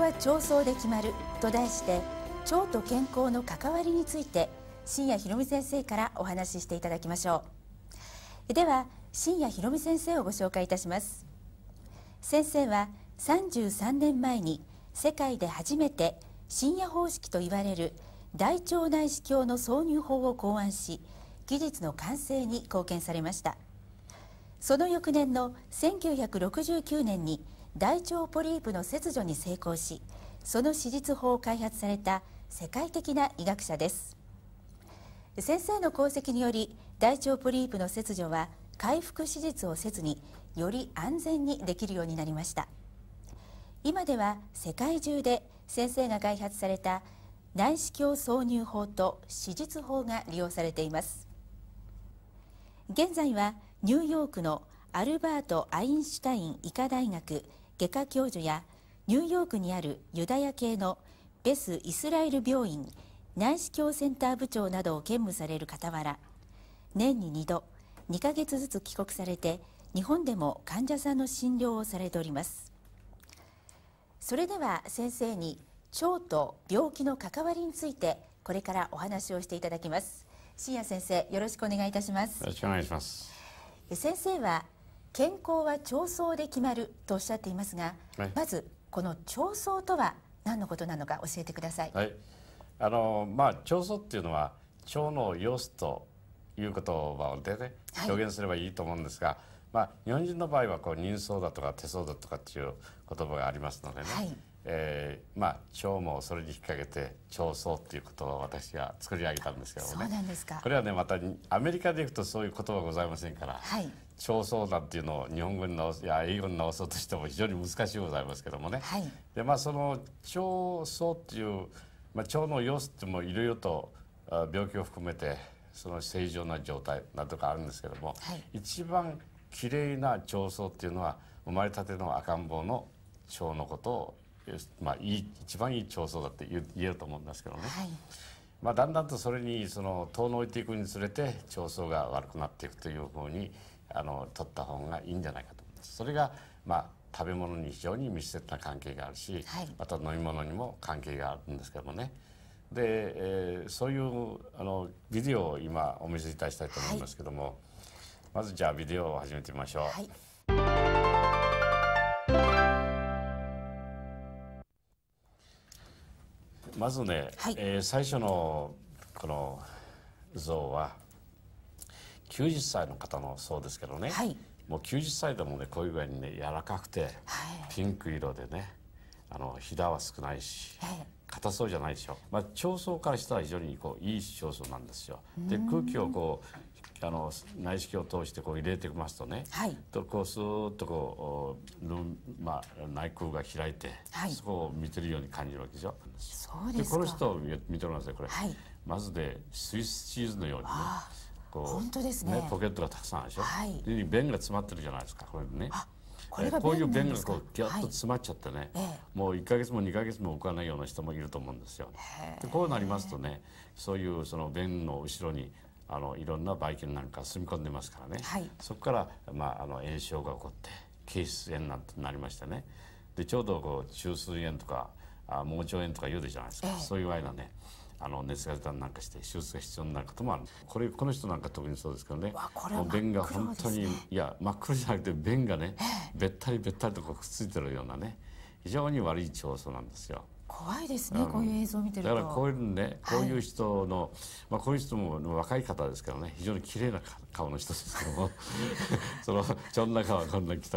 は調創で決まると題して腸と健康の関わりについて新谷博美先生からお話ししていただきましょうでは新谷博美先生をご紹介いたします先生は33年前に世界で初めて深夜方式といわれる大腸内視鏡の挿入法を考案し技術の完成に貢献されましたその翌年の1969年に大腸ポリープの切除に成功しその手術法を開発された世界的な医学者です先生の功績により大腸ポリープの切除は回復手術をせずにより安全にできるようになりました今では世界中で先生が開発された内視鏡挿入法と手術法が利用されています現在はニューヨークのアルバート・アインシュタイン医科大学外科教授やニューヨークにあるユダヤ系のベス・イスラエル病院内視鏡センター部長などを兼務される傍ら年に2度2ヶ月ずつ帰国されて日本でも患者さんの診療をされておりますそれでは先生に腸と病気の関わりについてこれからお話をしていただきます深夜先生よろしくお願いいたしますよろしくお願いします先生は健康は調相で決まるとおっしゃっていますが、はい、まずこの調相とは何のことなのか教えてください。はい、あのまあ調相っていうのは腸の様子という言葉でね表現すればいいと思うんですが、はい、まあ日本人の場合はこう人相だとか手相だとかっていう言葉がありますのでね。はいえー、まあ腸もそれに引っ掛けて腸相っていうことを私が作り上げたんですけどね。そうなんですか。これはねまたアメリカでいくとそういう言葉ございませんから。はい。焦燥なんていうのを日本語に直すいや英語に直そうとしても非常に難しいございますけどもね、はい、でまあその腸燥っていう、まあ、腸の様子ってもいろいろと病気を含めてその正常な状態なんとかあるんですけども、はい、一番きれいな腸燥っていうのは生まれたての赤ん坊の腸のことを、まあ、いい一番いい腸燥だって言えると思うんですけどね。はいまあ、だんだんとそれにその遠のいていくにつれて調層が悪くなっていくというふうにあの取った方がいいんじゃないかと思います。それがまあ食べ物に非常に密接な関係があるし、はい、また飲み物にも関係があるんですけどもねで、えー、そういうあのビデオを今お見せいたしたいと思いますけども、はい、まずじゃあビデオを始めてみましょう。はい、まずね、えー、最初のこの像は90歳の方のそうですけどね、はい、もう90歳でもねこういう具合にね柔らかくて、はい、ピンク色でねあのひだは少ないし、硬、はい、そうじゃないでしょ、まあ、長層からしたら非常にこういい長層なんですよ。で空気をこうあの内視鏡を通してこう入れてきますとね、とこうスーッとこうルン、まあ、内腔が開いて、そこを見てるように感じるわけでしょ。そうですでこの人を見てもらうんですよこれ、まずでスイスチーズのようにね。こう本当ですね、ね、ポケットがたくさんあるでしょ、はい、で便が詰まってるじゃないですかこれねこれこういう便がこうギュッと詰まっちゃってね、はい、もう1か月も2か月も浮かないような人もいると思うんですよ。でこうなりますとねそういうその便の後ろにあのいろんなばい菌なんか住み込んでますからね、はい、そこから、まあ、あの炎症が起こって憩室炎なんてなりましてねでちょうどこう中枢炎とかあ盲腸炎とか言うでじゃないですか、そういう場合はねあの熱が出たりなんかして手術が必要になることもあるこれこの人なんか特にそうですけどねもう便が本当に、いや真っ黒じゃなくて便がねべったりべったりとこうくっついてるようなね非常に悪い調査なんですよ。怖いですね、こういう映像を見てるだからこういうねこういう人の、はい、まあこういう人も若い方ですけどね非常に綺麗な顔の人ですけども そのちょんな顔こんな汚いと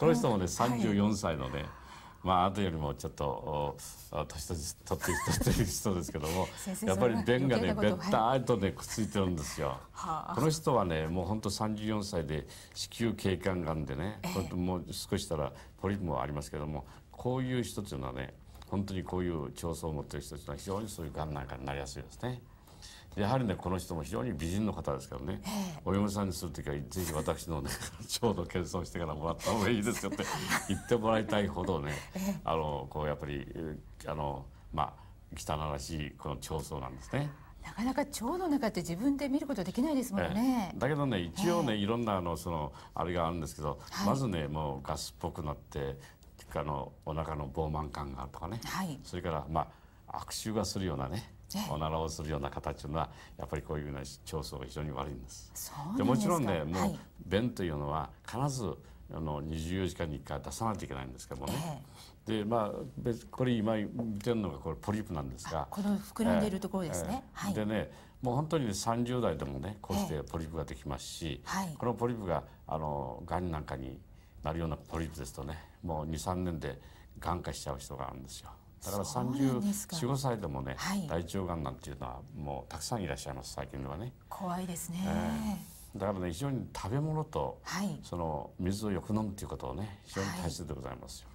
この人もね34歳のね、まあ後よりもちょっと年取ってっている人ですけども やっぱり便がねべったりとねくっついてるんですよ。はあ、この人はねもう本当34歳で子宮頸管がんでね、えー、もう少したらポリプもありますけどもこういう人というのはね本当にこういう調査を持ってる人というのは非常にそういうがんなんかになりやすいですね。やはりねこの人も非常に美人の方ですからね、えー、お嫁さんにする時はぜひ私のねちょうど謙遜してからもらった方がいいですよって 言ってもらいたいほどね、えー、あのこうやっぱりあのまあ汚らしいこの調相なんですね。なかなか腸の中って自分で見ることできないですもんね。えー、だけどね一応ねいろんなあのそのあれがあるんですけど、はい、まずねもうガスっぽくなってあのお腹の膨満感があるとかね、はい、それからまあ悪臭がするようなねおならをするような形というのはやっぱりこういうような調査が非常に悪いんです。でもちろんね、はい、もう便というのは必ずあの24時間に1回出さないといけないんですけどもね。えー、でまあ、これ今見てるのがこれポリープなんですがこの膨らんでいるところですね。でねもう本当に、ね、30代でもねこうしてポリープができますし、はい、このポリープがあのがんなんかになるようなポリープですとねもう23年でがん化しちゃう人があるんですよ。だから345歳でもね、はい、大腸がんなんていうのはもうたくさんいらっしゃいます最近ではね怖いですね、えー、だからね非常に食べ物と、はい、その水をよく飲むということをね非常に大切でございますよ、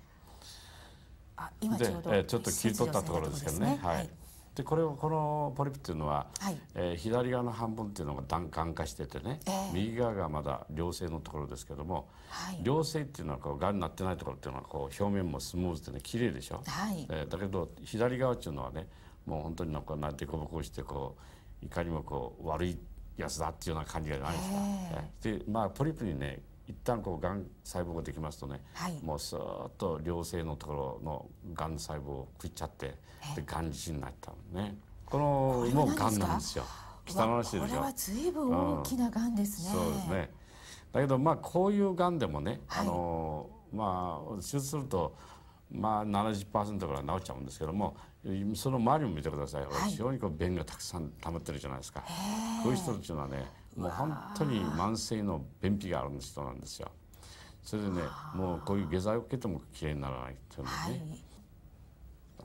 はい、あ今ちょうど、えー、ちょっと切り取ったところですけどねはいでこれをこのポリプっていうのは、はい、えー、左側の半分っていうのが段管化しててね、えー、右側がまだ良性のところですけども、はい、良性っていうのはこうがんになってないところっていうのはこう表面もスムーズでね綺麗でしょ、はい、えー、だけど左側っていうのはねもう本当になんかなでこぼこしてこういかにもこう悪いやつだっていうような感じがないですか。えー、でまあポリプにね一旦こうがん細胞ができますとね、はい、もうすっと良性のところのがん細胞を食っちゃってでがん自身になったのねこのもうがんなんですよ北の話でしょこれは随分大きながんですね、うん、そうですねだけどまあこういうがんでもね、はい、あのまあ手術するとまあ70%から治っちゃうんですけどもその周りも見てください、はい、非常にこう便がたくさん溜まってるじゃないですか。こういう人たちはねもう本当に慢性の便秘がある人なんですよ。それでねもうこういう下剤を受けてもきれいにならないっていうのね。はい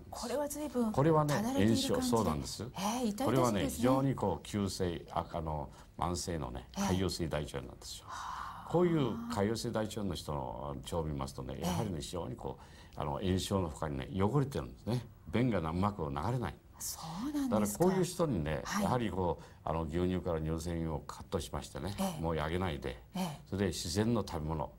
これは随分これはね炎症そうなんです,、えーですね、これはね非常にこう急性赤の慢性のね潰瘍性大腸炎なんですよ、えー、こういう潰瘍性大腸炎の人の腸を見ますとねやはりね非常にこうあの炎症のほかにね汚れてるんですね便がう膜を流れないそうなんだからこういう人にね、はい、やはりこうあの牛乳から乳製品をカットしましてね、ええ、もうあげないで、え、それで自然の食べ物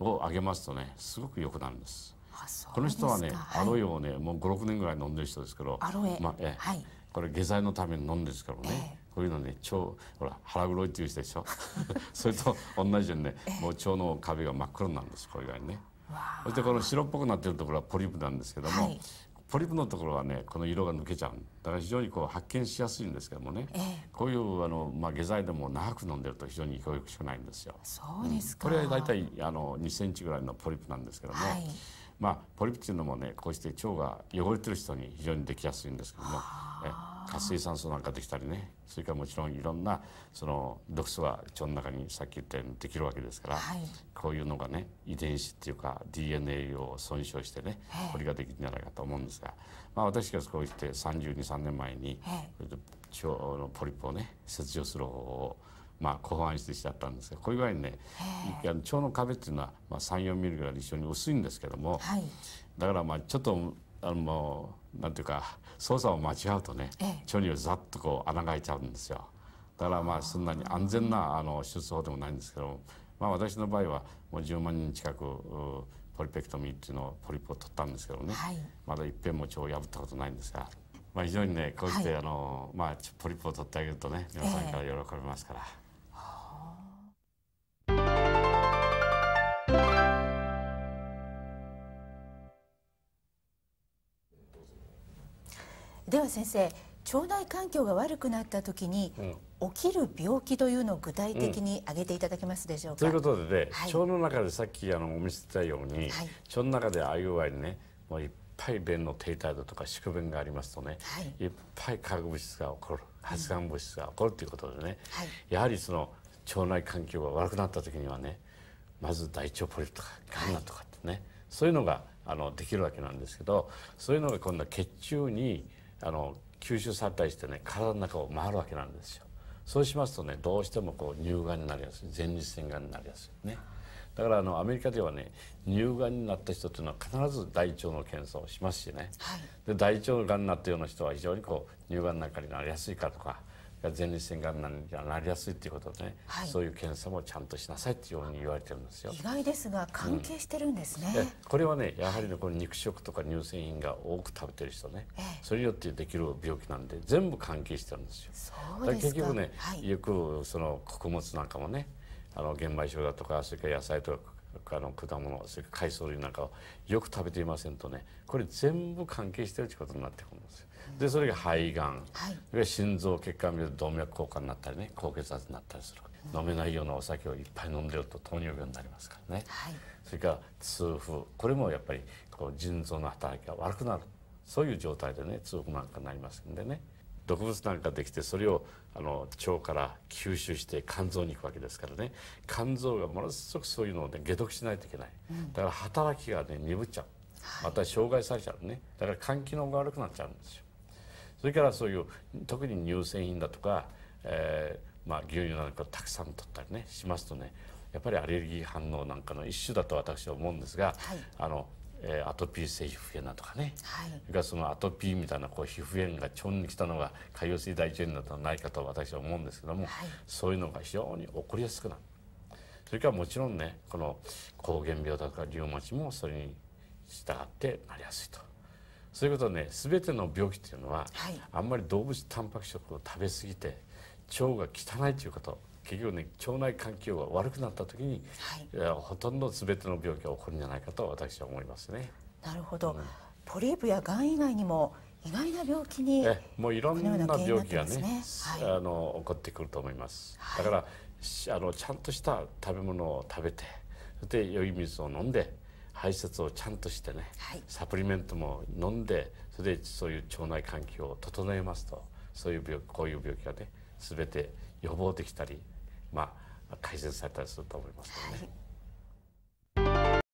をあげますとねすごく良くなるんです。ですこの人はね、はい、アロエをねもう56年ぐらい飲んでる人ですけどまあええ、はい、これ下剤のために飲んでるんですけどね、こういうのね腸ほら腹黒いっていう人でしょ それと同じようにね、もう腸の壁が真っ黒なんですこれがね。そしてこの白っぽくなってるところはポリープなんですけども、はい、ポリプのところはねこの色が抜けちゃうだから非常にこう発見しやすいんですけどもね、ええ、こういうあの、まあ、下剤でも長く飲んでると非常によ力しくないんですよ。そうですか、うん、これは大体あの2センチぐらいのポリプなんですけども、はい、まあ、ポリプっていうのもねこうして腸が汚れてる人に非常にできやすいんですけども。活性酸素なんかできたりねそれからもちろんいろんなその毒素は腸の中にさっき言ったようにできるわけですから、はい、こういうのがね遺伝子っていうか DNA を損傷してねこれができるんじゃないかと思うんですが、まあ、私がこう言って323年前に腸のポリップをね切除する方法をまあ、考案してしちゃったんですがこういう具合にね腸の壁っていうのは、まあ、34ミリぐらいで非常に薄いんですけども、はい、だからまあちょっとあのなんていうか操作を間違うとね、ええ、腸にざっとこう穴が開いちゃうんですよだからまあそんなに安全なあの手術法でもないんですけどまあ私の場合はもう10万人近くポリペクトミーっていうのをポリポを取ったんですけどね、はい、まだいっぺんも腸を破ったことないんですが、まあ、非常にねこうやって、はい、あのまあ、ポリポを取ってあげるとね皆さんから喜びますから。えでは先生腸内環境が悪くなった時に、うん、起きる病気というのを具体的に挙げていただけますでしょうか。ということでね、はい、腸の中でさっきあのお見せしたように、はい、腸の中でああいう具合にねもういっぱい便の停滞だとか宿便がありますとね、はい、いっぱい化学物質が起こる発がん物質が起こるということでね、うんはい、やはりその腸内環境が悪くなった時にはねまず大腸ポリとかがんだとかってね、そういうのがあのできるわけなんですけどそういうのが今度は血中にあの吸収されたりしてね体の中を回るわけなんですよ。そうしますとねどうしてもこう乳がんになりやすい前立腺がんになりやすいね。だからあのアメリカではね乳がんになった人っていうのは必ず大腸の検査をしますしね、はい、で大腸がんになったような人は非常にこう乳がんなんかになりやすいかとかが前立腺がんになりやすいっていうことでね、はい、そういう検査もちゃんとしなさいっていうように言われてるんですよ。意外ですが関係してるんですね。うん、これはねやはりねこの肉食とか乳製品が多く食べてる人ね、それによってできる病気なんで全部関係してるんですよ。そうです結局ね、はい、よくその穀物なんかもねあの玄米症だとかそれから野菜とかあの果物それから海藻類なんかをよく食べていませんとねこれ全部関係してるってことになってくるんですよ。でそれが肺がん、はい、そ心臓血管病動脈硬化になったりね高血圧になったりする、うん、飲めないようなお酒をいっぱい飲んでると糖尿病になりますからね、はい、それから痛風これもやっぱりこう腎臓の働きが悪くなるそういう状態でね痛風なんかになりますんでね毒物なんかできてそれをあの腸から吸収して肝臓に行くわけですからね肝臓がものすごくそういうのを、ね、解毒しないといけない、うん、だから働きがね鈍っちゃう、また障害されちゃうねだから肝機能が悪くなっちゃうんですよそれからそういう特に乳製品だとか、えー、まあ、牛乳なんかたくさん取ったりねしますとねやっぱりアレルギー反応なんかの一種だと私は思うんですが、はい、あのえアトピー性皮膚炎だとかね、はい、それからそのアトピーみたいなこう皮膚炎が腸に来たのが潰瘍性大腸炎だったないかと私は思うんですけども、はい、そういうのが非常に起こりやすくなるそれからもちろんねこの膠原病だとかリウマチもそれに従ってなりやすいと。そういうことはね全ての病気っていうのは、はい、あんまり動物タンパク質を食べ過ぎて腸が汚いということ結局ね腸内環境が悪くなった時に、はい、ほとんど全ての病気が起こるんじゃないかと私は思いますね。なるほど、うん、ポリープやがん以外にも意外な病気にえもういろんな病気がね、ねはい、あの起こってくると思います。だからあのちゃんとした食べ物を食べてそして良い水を飲んで排泄をちゃんとしてね、はい、サプリメントも飲んでそれでそういう腸内環境を整えますとそういう病こういう病気がね全て予防できたり、まあ、改善されたりすると思いますね。はい